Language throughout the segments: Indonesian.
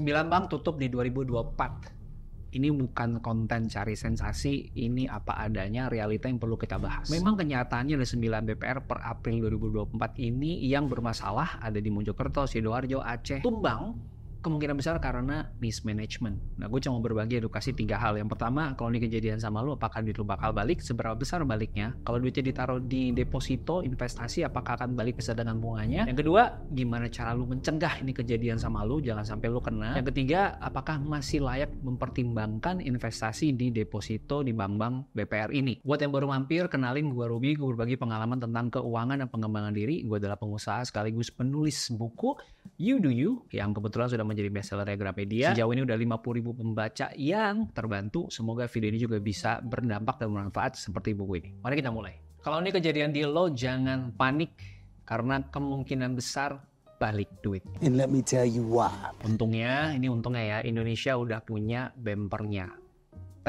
9 bank tutup di 2024. Ini bukan konten cari sensasi, ini apa adanya realita yang perlu kita bahas. Memang kenyataannya ada 9 BPR per April 2024 ini yang bermasalah ada di Mojokerto, Sidoarjo, Aceh, tumbang kemungkinan besar karena mismanagement. Nah, gue cuma berbagi edukasi tiga hal. Yang pertama, kalau ini kejadian sama lu, apakah duit lu bakal balik? Seberapa besar baliknya? Kalau duitnya ditaruh di deposito, investasi, apakah akan balik dengan bunganya? Yang kedua, gimana cara lu mencegah ini kejadian sama lu, jangan sampai lu kena. Yang ketiga, apakah masih layak mempertimbangkan investasi di deposito di bank-bank BPR ini? Buat yang baru mampir, kenalin gue Ruby, gue berbagi pengalaman tentang keuangan dan pengembangan diri. Gue adalah pengusaha sekaligus penulis buku You Do You, yang kebetulan sudah menjadi bestseller Gramedia. Sejauh ini udah 50 ribu pembaca yang terbantu. Semoga video ini juga bisa berdampak dan bermanfaat seperti buku ini. Mari kita mulai. Kalau ini kejadian di lo, jangan panik karena kemungkinan besar balik duit. And let me tell you why. Untungnya, ini untungnya ya, Indonesia udah punya bempernya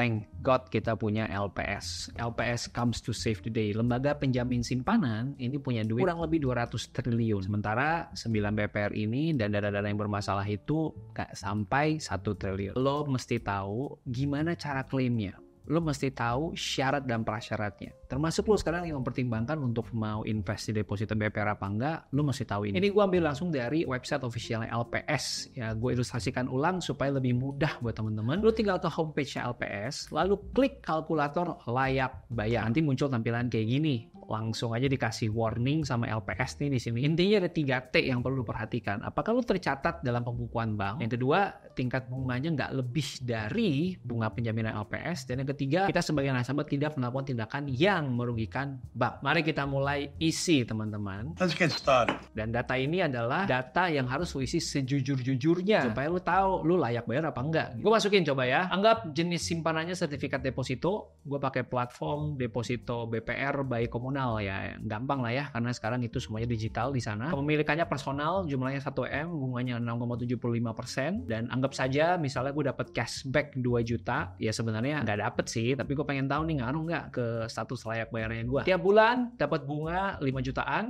thank God kita punya LPS. LPS comes to save the day. Lembaga penjamin simpanan ini punya duit kurang lebih 200 triliun. Sementara 9 BPR ini dan dana-dana yang bermasalah itu sampai 1 triliun. Lo mesti tahu gimana cara klaimnya lo mesti tahu syarat dan prasyaratnya. Termasuk lo sekarang yang mempertimbangkan untuk mau invest di deposito BPR apa enggak, lo mesti tahu ini. Ini gue ambil langsung dari website officialnya LPS. Ya, gue ilustrasikan ulang supaya lebih mudah buat teman-teman. Lo tinggal ke homepage LPS, lalu klik kalkulator layak bayar. Nanti muncul tampilan kayak gini langsung aja dikasih warning sama LPS nih di sini. Intinya ada tiga T yang perlu perhatikan. Apakah lu tercatat dalam pembukuan bank? Yang kedua, tingkat bunganya nggak lebih dari bunga penjaminan LPS. Dan yang ketiga, kita sebagai nasabah tidak melakukan tindakan yang merugikan bank. Mari kita mulai isi teman-teman. Let's get started. Dan data ini adalah data yang harus lu isi sejujur-jujurnya supaya lu tahu lu layak bayar apa enggak. Gue masukin coba ya. Anggap jenis simpanannya sertifikat deposito. Gue pakai platform deposito BPR by Komunal personal ya gampang lah ya karena sekarang itu semuanya digital di sana pemilikannya personal jumlahnya 1 m bunganya 6,75 dan anggap saja misalnya gue dapat cashback 2 juta ya sebenarnya nggak dapet sih tapi gue pengen tahu nih ngaruh nggak ke status layak bayarnya gue tiap bulan dapat bunga 5 jutaan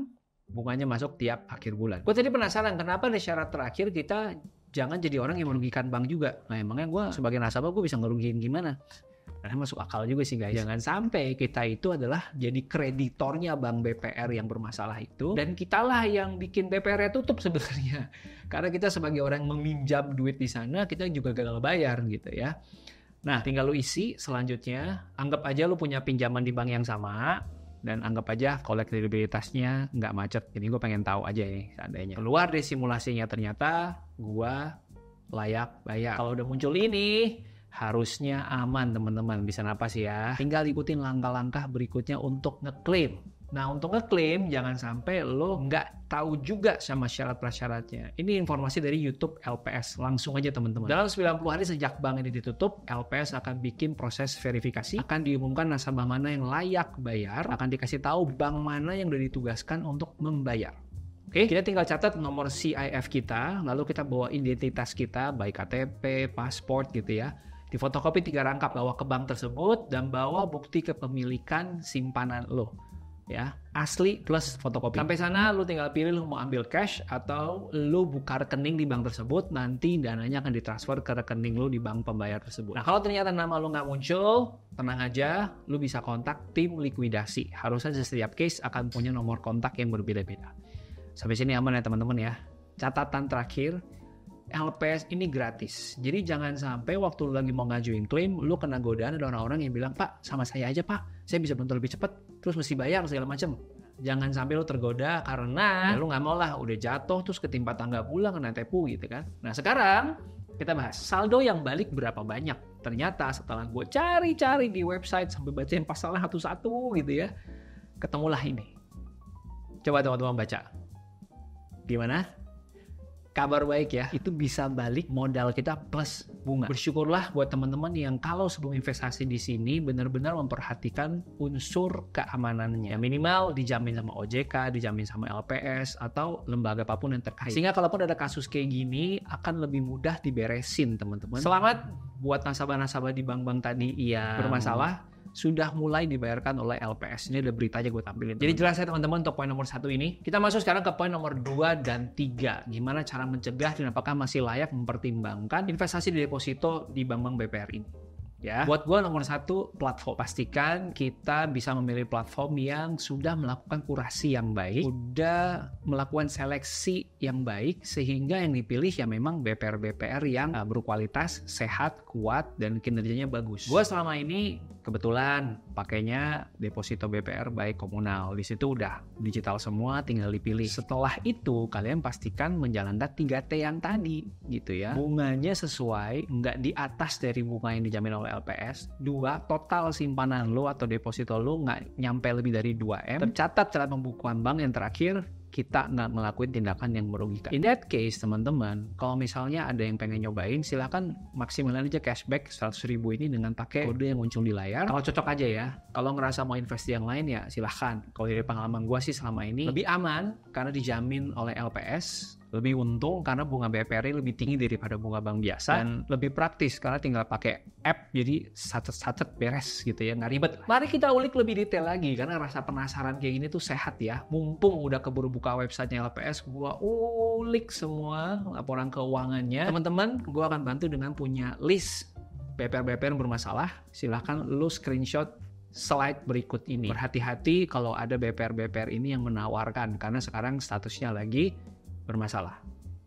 bunganya masuk tiap akhir bulan. Gue tadi penasaran kenapa di syarat terakhir kita jangan jadi orang yang merugikan bank juga. Nah emangnya gue sebagai nasabah gue bisa ngerugiin gimana? Karena masuk akal juga sih guys. Jangan sampai kita itu adalah jadi kreditornya bank BPR yang bermasalah itu dan kitalah yang bikin BPR tutup sebenarnya. Karena kita sebagai orang yang meminjam duit di sana, kita juga gagal bayar gitu ya. Nah, tinggal lu isi selanjutnya. Anggap aja lu punya pinjaman di bank yang sama dan anggap aja kolektibilitasnya nggak macet. Jadi gue pengen tahu aja ini seandainya. Keluar deh simulasinya ternyata gue layak bayar. Kalau udah muncul ini, harusnya aman teman-teman bisa napas ya tinggal ikutin langkah-langkah berikutnya untuk ngeklaim Nah, untuk ngeklaim, jangan sampai lo nggak tahu juga sama syarat-prasyaratnya. Ini informasi dari YouTube LPS. Langsung aja, teman-teman. Dalam 90 hari sejak bank ini ditutup, LPS akan bikin proses verifikasi, akan diumumkan nasabah mana yang layak bayar, akan dikasih tahu bank mana yang udah ditugaskan untuk membayar. Oke, kita tinggal catat nomor CIF kita, lalu kita bawa identitas kita, baik KTP, paspor gitu ya difotokopi tiga rangkap bawa ke bank tersebut dan bawa bukti kepemilikan simpanan lo ya asli plus fotokopi sampai sana lo tinggal pilih lo mau ambil cash atau lo buka rekening di bank tersebut nanti dananya akan ditransfer ke rekening lo di bank pembayar tersebut nah kalau ternyata nama lo nggak muncul tenang aja lo bisa kontak tim likuidasi harusnya setiap case akan punya nomor kontak yang berbeda-beda sampai sini aman ya teman-teman ya catatan terakhir LPS ini gratis. Jadi jangan sampai waktu lu lagi mau ngajuin klaim, lu kena godaan ada orang-orang yang bilang, Pak, sama saya aja Pak, saya bisa bantu lebih cepat, terus mesti bayar segala macam. Jangan sampai lu tergoda karena ya lu nggak mau lah, udah jatuh terus ketimpa tangga pulang kena tepu gitu kan. Nah sekarang kita bahas saldo yang balik berapa banyak. Ternyata setelah gue cari-cari di website sampai bacain pasalnya satu-satu gitu ya, ketemulah ini. Coba teman-teman baca. Gimana? kabar baik ya itu bisa balik modal kita plus bunga bersyukurlah buat teman-teman yang kalau sebelum investasi di sini benar-benar memperhatikan unsur keamanannya minimal dijamin sama OJK dijamin sama LPS atau lembaga apapun yang terkait sehingga kalaupun ada kasus kayak gini akan lebih mudah diberesin teman-teman selamat buat nasabah-nasabah di bank-bank tadi yang bermasalah sudah mulai dibayarkan oleh LPS. Ini ada aja gue tampilin. Jadi hmm. jelas ya teman-teman untuk poin nomor satu ini. Kita masuk sekarang ke poin nomor dua dan 3. Gimana cara mencegah dan apakah masih layak mempertimbangkan investasi di deposito di bank-bank BPR ini. Ya. Buat gue nomor satu platform pastikan kita bisa memilih platform yang sudah melakukan kurasi yang baik, sudah melakukan seleksi yang baik sehingga yang dipilih ya memang BPR-BPR yang uh, berkualitas, sehat, kuat dan kinerjanya bagus. Gue selama ini kebetulan pakainya deposito BPR baik komunal. Di situ udah digital semua, tinggal dipilih. Setelah itu kalian pastikan menjalankan 3T yang tadi gitu ya. Bunganya sesuai, nggak di atas dari bunga yang dijamin oleh LPS. Dua, total simpanan lo atau deposito lo nggak nyampe lebih dari 2M. Tercatat dalam pembukuan bank yang terakhir, kita nggak melakukan tindakan yang merugikan. In that case, teman-teman, kalau misalnya ada yang pengen nyobain, silahkan maksimalkan aja cashback 100 ribu ini dengan pakai kode yang muncul di layar. Kalau cocok aja ya, kalau ngerasa mau invest yang lain ya silahkan. Kalau dari pengalaman gue sih selama ini, lebih aman karena dijamin oleh LPS, lebih untung karena bunga BPR lebih tinggi daripada bunga bank biasa dan lebih praktis karena tinggal pakai app jadi satu-satu beres gitu ya nggak ribet. Mari kita ulik lebih detail lagi karena rasa penasaran kayak gini tuh sehat ya. Mumpung udah keburu buka websitenya LPS, gua ulik semua laporan keuangannya. Teman-teman, gua akan bantu dengan punya list BPR-BPR yang bermasalah. Silahkan lu screenshot slide berikut ini. Berhati-hati kalau ada BPR-BPR ini yang menawarkan karena sekarang statusnya lagi bermasalah.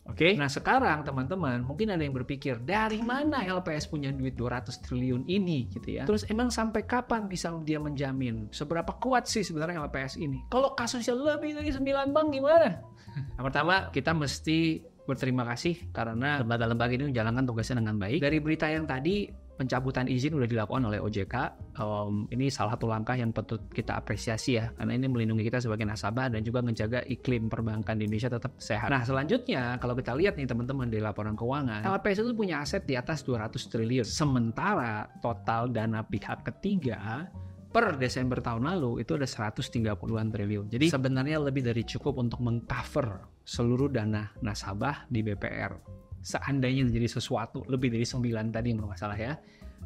Oke. Okay. Nah sekarang teman-teman mungkin ada yang berpikir dari mana LPS punya duit 200 triliun ini gitu ya. Terus emang sampai kapan bisa dia menjamin? Seberapa kuat sih sebenarnya LPS ini? Kalau kasusnya lebih dari 9 bank gimana? Nah, pertama kita mesti berterima kasih karena lembaga-lembaga ini menjalankan tugasnya dengan baik. Dari berita yang tadi pencabutan izin sudah dilakukan oleh OJK. Um, ini salah satu langkah yang patut kita apresiasi ya, karena ini melindungi kita sebagai nasabah dan juga menjaga iklim perbankan di Indonesia tetap sehat. Nah, selanjutnya kalau kita lihat nih teman-teman di laporan keuangan, LPS itu punya aset di atas 200 triliun. Sementara total dana pihak ketiga per Desember tahun lalu itu ada 130-an triliun. Jadi sebenarnya lebih dari cukup untuk mengcover seluruh dana nasabah di BPR seandainya terjadi sesuatu lebih dari 9 tadi yang bermasalah ya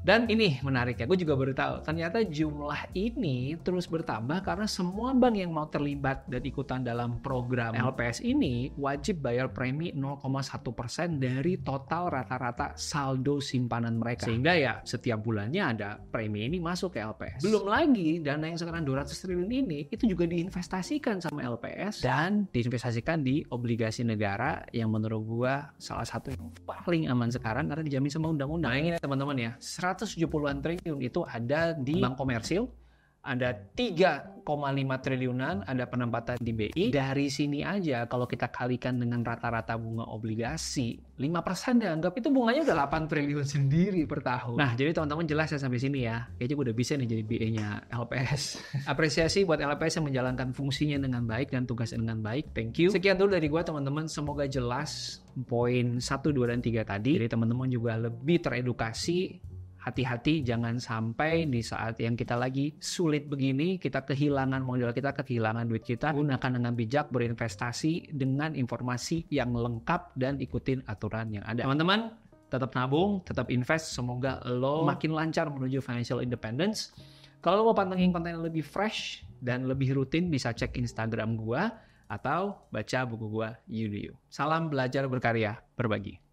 dan ini menarik ya, gue juga baru tahu. Ternyata jumlah ini terus bertambah karena semua bank yang mau terlibat dan ikutan dalam program LPS ini wajib bayar premi 0,1% dari total rata-rata saldo simpanan mereka. Sehingga ya setiap bulannya ada premi ini masuk ke LPS. Belum lagi dana yang sekarang 200 triliun ini itu juga diinvestasikan sama LPS dan diinvestasikan di obligasi negara yang menurut gue salah satu yang paling aman sekarang karena dijamin sama undang-undang. Nah ini ya, teman-teman ya, 170-an triliun itu ada di bank komersil, ada 3,5 triliunan, ada penempatan di BI. Dari sini aja kalau kita kalikan dengan rata-rata bunga obligasi, 5% dianggap itu bunganya udah 8 triliun sendiri per tahun. Nah, jadi teman-teman jelas ya sampai sini ya. Kayaknya gue udah bisa nih jadi BI-nya LPS. Apresiasi buat LPS yang menjalankan fungsinya dengan baik dan tugasnya dengan baik. Thank you. Sekian dulu dari gue teman-teman. Semoga jelas poin 1, 2, dan 3 tadi. Jadi teman-teman juga lebih teredukasi hati-hati jangan sampai di saat yang kita lagi sulit begini kita kehilangan modal kita kehilangan duit kita gunakan dengan bijak berinvestasi dengan informasi yang lengkap dan ikutin aturan yang ada teman-teman tetap nabung tetap invest semoga lo makin lancar menuju financial independence kalau lo mau pantengin konten yang lebih fresh dan lebih rutin bisa cek Instagram gua atau baca buku gua You Salam belajar berkarya, berbagi.